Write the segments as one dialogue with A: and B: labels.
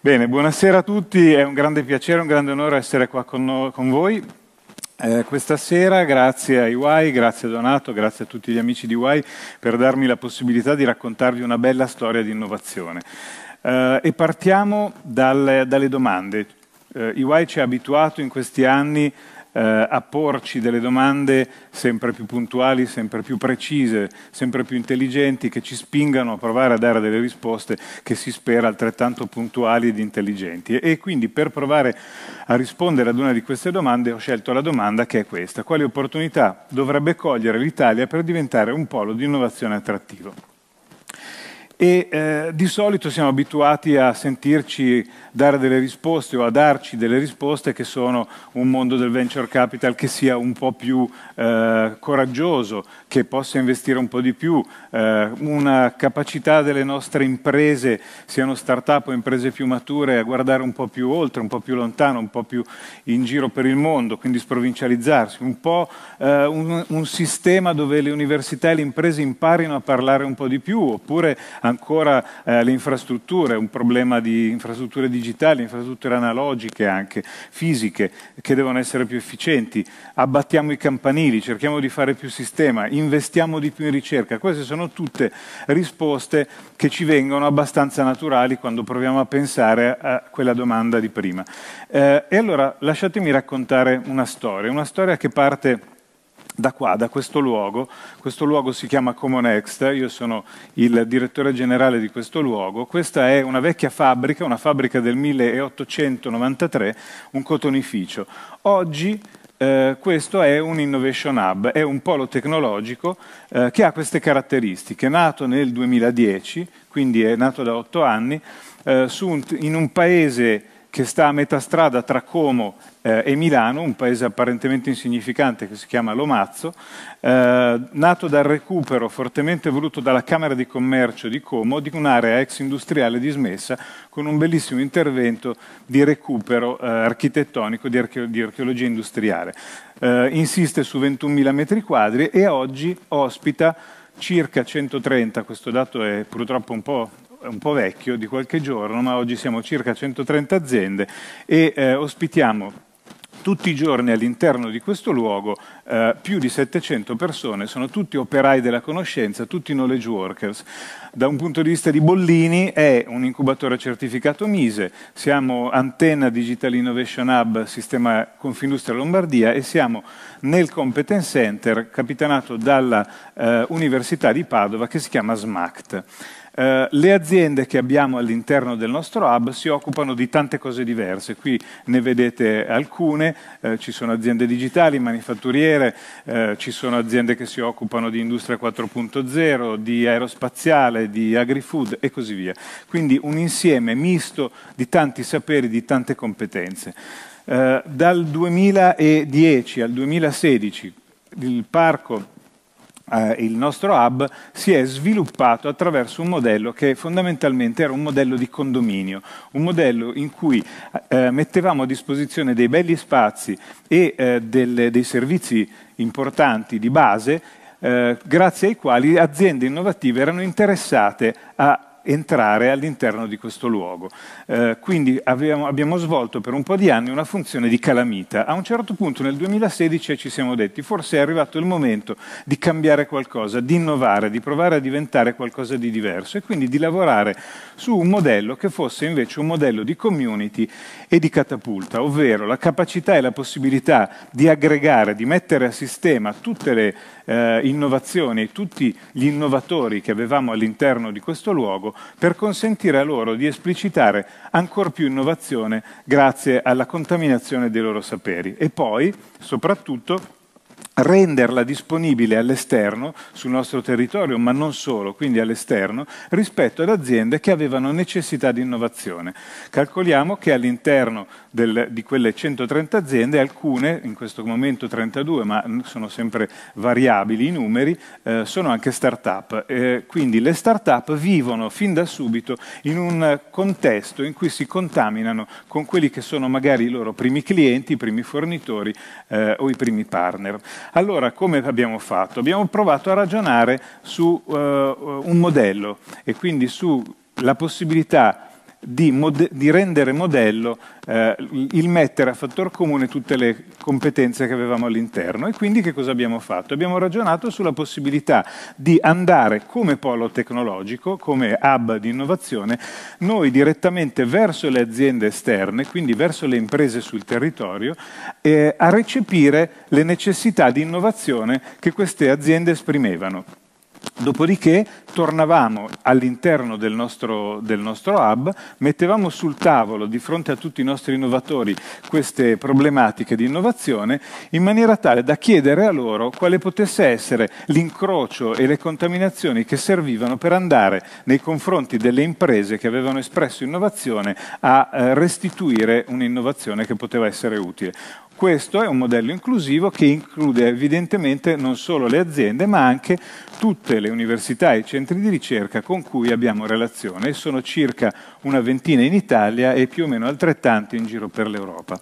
A: Bene, buonasera a tutti, è un grande piacere, un grande onore essere qua con, noi, con voi. Eh, questa sera grazie a EY, grazie a Donato, grazie a tutti gli amici di EY per darmi la possibilità di raccontarvi una bella storia di innovazione. Eh, e partiamo dal, dalle domande. Eh, EY ci ha abituato in questi anni eh, a porci delle domande sempre più puntuali, sempre più precise, sempre più intelligenti, che ci spingano a provare a dare delle risposte che si spera altrettanto puntuali ed intelligenti. E, e quindi per provare a rispondere ad una di queste domande ho scelto la domanda che è questa. Quali opportunità dovrebbe cogliere l'Italia per diventare un polo di innovazione attrattivo? E eh, di solito siamo abituati a sentirci dare delle risposte o a darci delle risposte che sono un mondo del venture capital che sia un po' più eh, coraggioso, che possa investire un po' di più, eh, una capacità delle nostre imprese, siano start-up o imprese più mature, a guardare un po' più oltre, un po' più lontano, un po' più in giro per il mondo, quindi sprovincializzarsi, un po' eh, un, un sistema dove le università e le imprese imparino a parlare un po' di più, oppure ancora eh, le infrastrutture, un problema di infrastrutture digitali, infrastrutture analogiche anche, fisiche, che devono essere più efficienti, abbattiamo i campanili, cerchiamo di fare più sistema, investiamo di più in ricerca, queste sono tutte risposte che ci vengono abbastanza naturali quando proviamo a pensare a quella domanda di prima. Eh, e allora lasciatemi raccontare una storia, una storia che parte da qua, da questo luogo. Questo luogo si chiama Common Extra, io sono il direttore generale di questo luogo. Questa è una vecchia fabbrica, una fabbrica del 1893, un cotonificio. Oggi eh, questo è un innovation hub, è un polo tecnologico eh, che ha queste caratteristiche. Nato nel 2010, quindi è nato da otto anni, eh, un, in un paese che sta a metà strada tra Como eh, e Milano, un paese apparentemente insignificante che si chiama Lomazzo, eh, nato dal recupero fortemente voluto dalla Camera di Commercio di Como di un'area ex industriale dismessa con un bellissimo intervento di recupero eh, architettonico di, arche- di, archeologia industriale. Eh, insiste su 21.000 metri quadri e oggi ospita circa 130, questo dato è purtroppo un po' un po' vecchio, di qualche giorno, ma oggi siamo circa 130 aziende e eh, ospitiamo tutti i giorni all'interno di questo luogo eh, più di 700 persone, sono tutti operai della conoscenza, tutti knowledge workers. Da un punto di vista di Bollini è un incubatore certificato Mise, siamo antenna Digital Innovation Hub sistema Confindustria Lombardia e siamo nel Competence Center capitanato dall'Università eh, di Padova che si chiama SMACT. Eh, le aziende che abbiamo all'interno del nostro hub si occupano di tante cose diverse. Qui ne vedete alcune, eh, ci sono aziende digitali, manifatturiere, eh, ci sono aziende che si occupano di industria 4.0, di aerospaziale, di agri-food e così via. Quindi un insieme misto di tanti saperi, di tante competenze. Eh, dal 2010 al 2016 il parco eh, il nostro hub si è sviluppato attraverso un modello che fondamentalmente era un modello di condominio, un modello in cui eh, mettevamo a disposizione dei belli spazi e eh, delle, dei servizi importanti di base eh, grazie ai quali aziende innovative erano interessate a entrare all'interno di questo luogo. Eh, quindi abbiamo, abbiamo, svolto per un po' di anni una funzione di calamita. A un certo punto nel 2016 ci siamo detti forse è arrivato il momento di cambiare qualcosa, di innovare, di provare a diventare qualcosa di diverso e quindi di lavorare su un modello che fosse invece un modello di community e di catapulta, ovvero la capacità e la possibilità di aggregare, di mettere a sistema tutte le eh, innovazioni, tutti gli innovatori che avevamo all'interno di questo luogo per consentire a loro di esplicitare ancor più innovazione grazie alla contaminazione dei loro saperi. E poi, soprattutto, renderla disponibile all'esterno, sul nostro territorio, ma non solo, quindi all'esterno, rispetto ad aziende che avevano necessità di innovazione. Calcoliamo che all'interno del, di quelle 130 aziende, alcune, in questo momento 32, ma sono sempre variabili i numeri, eh, sono anche start-up. Eh, quindi le start-up vivono fin da subito in un contesto in cui si contaminano con quelli che sono magari i loro primi clienti, i primi fornitori eh, o i primi partner. Allora, come abbiamo fatto? Abbiamo provato a ragionare su uh, un modello e quindi sulla possibilità di, mod- di rendere modello eh, il mettere a fattor comune tutte le competenze che avevamo all'interno. E quindi che cosa abbiamo fatto? Abbiamo ragionato sulla possibilità di andare come polo tecnologico, come hub di innovazione, noi direttamente verso le aziende esterne, quindi verso le imprese sul territorio, eh, a recepire le necessità di innovazione che queste aziende esprimevano. Dopodiché tornavamo all'interno del nostro, del nostro, hub, mettevamo sul tavolo di fronte a tutti i nostri innovatori queste problematiche di innovazione in maniera tale da chiedere a loro quale potesse essere l'incrocio e le contaminazioni che servivano per andare nei confronti delle imprese che avevano espresso innovazione a eh, restituire un'innovazione che poteva essere utile. Questo è un modello inclusivo che include evidentemente non solo le aziende, ma anche tutte le università e i centri di ricerca con cui abbiamo relazione. e Sono circa una ventina in Italia e più o meno altrettanti in giro per l'Europa.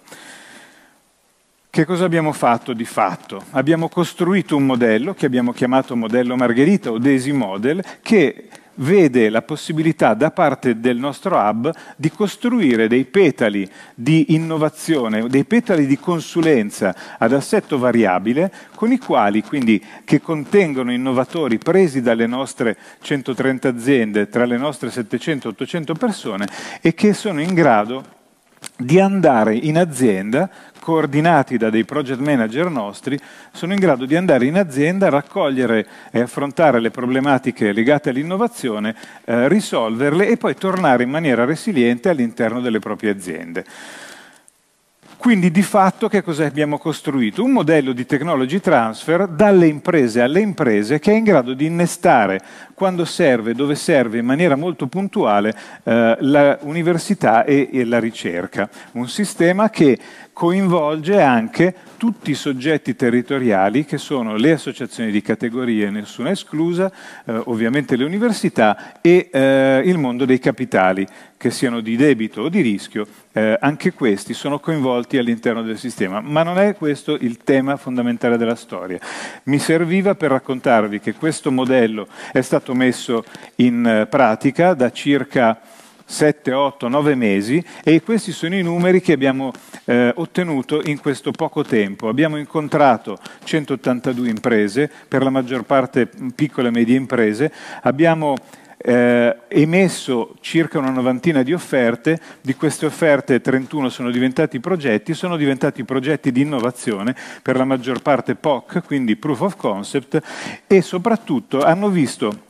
A: Che cosa abbiamo fatto di fatto? Abbiamo costruito un modello che abbiamo chiamato modello Margherita o Desi Model che vede la possibilità da parte del nostro hub di costruire dei petali di innovazione, dei petali di consulenza ad assetto variabile con i quali quindi che contengono innovatori presi dalle nostre 130 aziende, tra le nostre 700-800 persone e che sono in grado di andare in azienda, coordinati da dei project manager nostri, sono in grado di andare in azienda, raccogliere e affrontare le problematiche legate all'innovazione, eh, risolverle e poi tornare in maniera resiliente all'interno delle proprie aziende. Quindi di fatto che cosa abbiamo costruito? Un modello di technology transfer dalle imprese alle imprese che è in grado di innestare quando serve, dove serve in maniera molto puntuale eh, l'università e, e la ricerca. Un sistema che coinvolge anche tutti i soggetti territoriali che sono le associazioni di categorie, nessuna esclusa, eh, ovviamente le università e eh, il mondo dei capitali, che siano di debito o di rischio, eh, anche questi sono coinvolti all'interno del sistema. Ma non è questo il tema fondamentale della storia. Mi serviva per raccontarvi che questo modello è stato stato messo in eh, pratica da circa 7, 8, 9 mesi e questi sono i numeri che abbiamo eh, ottenuto in questo poco tempo. Abbiamo incontrato 182 imprese, per la maggior parte piccole e medie imprese, abbiamo eh, emesso circa una novantina di offerte, di queste offerte 31 sono diventati progetti, sono diventati progetti di innovazione, per la maggior parte POC, quindi Proof of Concept, e soprattutto hanno visto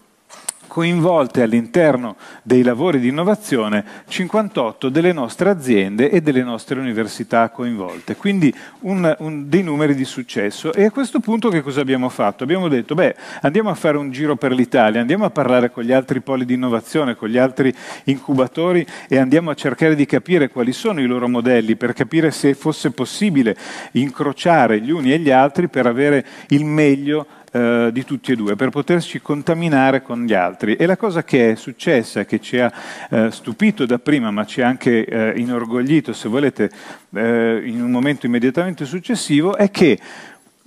A: coinvolte all'interno dei lavori di innovazione 58 delle nostre aziende e delle nostre università coinvolte, quindi un, un, dei numeri di successo. E a questo punto che cosa abbiamo fatto? Abbiamo detto, beh, andiamo a fare un giro per l'Italia, andiamo a parlare con gli altri poli di innovazione, con gli altri incubatori e andiamo a cercare di capire quali sono i loro modelli per capire se fosse possibile incrociare gli uni e gli altri per avere il meglio eh, di tutti e due, per poterci contaminare con gli altri. E la cosa che è successa, che ci ha eh, stupito da prima, ma ci ha anche eh, inorgoglito, se volete, eh, in un momento immediatamente successivo, è che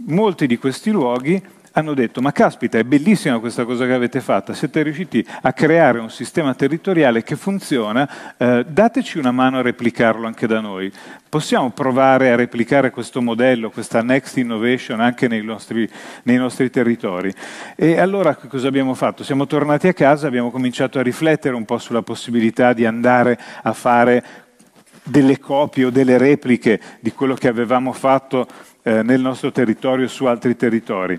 A: molti di questi luoghi hanno detto ma caspita è bellissima questa cosa che avete fatto, siete riusciti a creare un sistema territoriale che funziona, eh, dateci una mano a replicarlo anche da noi. Possiamo provare a replicare questo modello, questa next innovation anche nei nostri, nei nostri territori. E allora cosa abbiamo fatto? Siamo tornati a casa, abbiamo cominciato a riflettere un po' sulla possibilità di andare a fare delle copie o delle repliche di quello che avevamo fatto eh, nel nostro territorio su altri territori.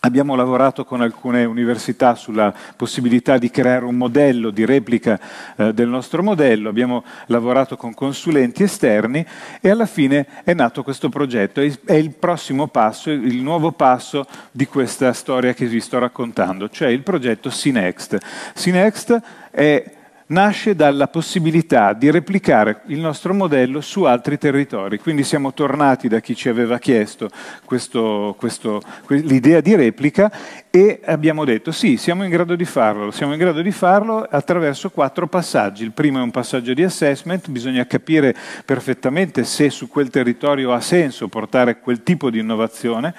A: Abbiamo lavorato con alcune università sulla possibilità di creare un modello di replica eh, del nostro modello, abbiamo lavorato con consulenti esterni e alla fine è nato questo progetto. È il prossimo passo, il nuovo passo di questa storia che vi sto raccontando, cioè il progetto Cinext. Cinext è nasce dalla possibilità di replicare il nostro modello su altri territori. Quindi siamo tornati da chi ci aveva chiesto questo, questo, l'idea di replica e abbiamo detto sì, siamo in grado di farlo, siamo in grado di farlo attraverso quattro passaggi. Il primo è un passaggio di assessment, bisogna capire perfettamente se su quel territorio ha senso portare quel tipo di innovazione.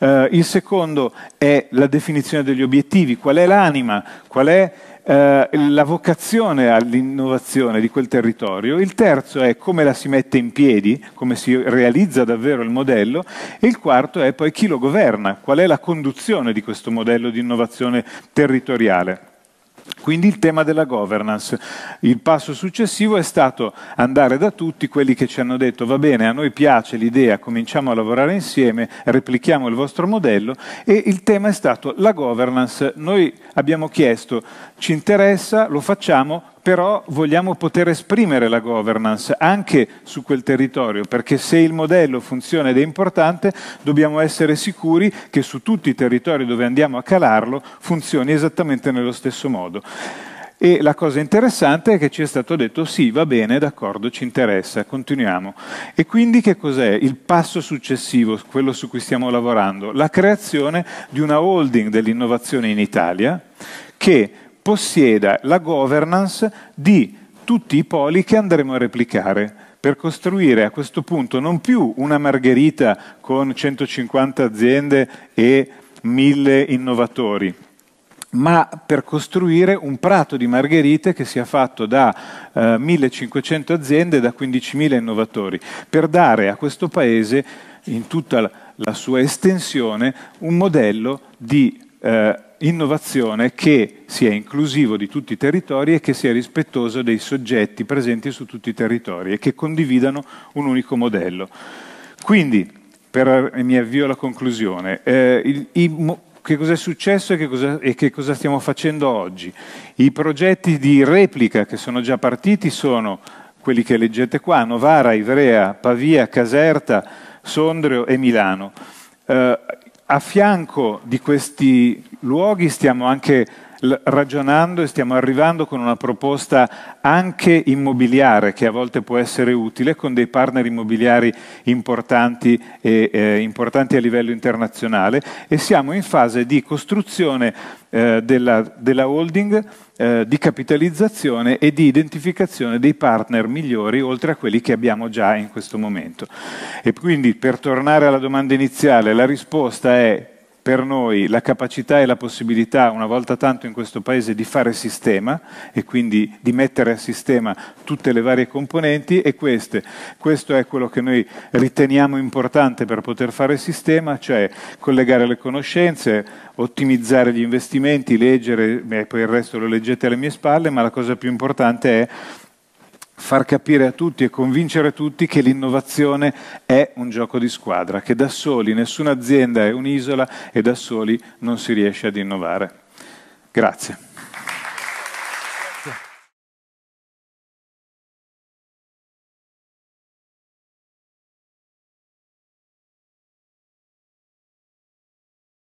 A: Uh, il secondo è la definizione degli obiettivi, qual è l'anima, qual è eh, la vocazione all'innovazione di quel territorio, il terzo è come la si mette in piedi, come si realizza davvero il modello e il quarto è poi chi lo governa, qual è la conduzione di questo modello di innovazione territoriale. Quindi il tema della governance. Il passo successivo è stato andare da tutti quelli che ci hanno detto va bene, a noi piace l'idea, cominciamo a lavorare insieme, replichiamo il vostro modello e il tema è stato la governance. Noi abbiamo chiesto ci interessa, lo facciamo, però vogliamo poter esprimere la governance anche su quel territorio, perché se il modello funziona ed è importante, dobbiamo essere sicuri che su tutti i territori dove andiamo a calarlo funzioni esattamente nello stesso modo. E la cosa interessante è che ci è stato detto sì, va bene, d'accordo, ci interessa, continuiamo. E quindi che cos'è il passo successivo, quello su cui stiamo lavorando? La creazione di una holding dell'innovazione in Italia che possieda la governance di tutti i poli che andremo a replicare per costruire a questo punto non più una margherita con 150 aziende e 1000 innovatori, ma per costruire un prato di margherite che sia fatto da eh, 1500 aziende e da 15.000 innovatori, per dare a questo paese, in tutta la sua estensione, un modello di eh, innovazione che sia inclusivo di tutti i territori e che sia rispettoso dei soggetti presenti su tutti i territori e che condividano un unico modello. Quindi, per, mi avvio alla conclusione, eh, il, i, che cosa è successo e che cosa, e che cosa stiamo facendo oggi. I progetti di replica che sono già partiti sono quelli che leggete qua, Novara, Ivrea, Pavia, Caserta, Sondrio e Milano. Eh, a fianco di questi luoghi stiamo anche ragionando e stiamo arrivando con una proposta anche immobiliare che a volte può essere utile con dei partner immobiliari importanti, e, eh, importanti a livello internazionale e siamo in fase di costruzione eh, della, della, holding, eh, di capitalizzazione e di identificazione dei partner migliori oltre a quelli che abbiamo già in questo momento. E quindi per tornare alla domanda iniziale, la risposta è per noi la capacità e la possibilità, una volta tanto in questo paese, di fare sistema e quindi di mettere a sistema tutte le varie componenti e queste. Questo è quello che noi riteniamo importante per poter fare sistema, cioè collegare le conoscenze, ottimizzare gli investimenti, leggere, poi il resto lo leggete alle mie spalle, ma la cosa più importante è far capire a tutti e convincere tutti che l'innovazione è un gioco di squadra, che da soli nessuna azienda è un'isola e da soli non si riesce ad innovare. Grazie.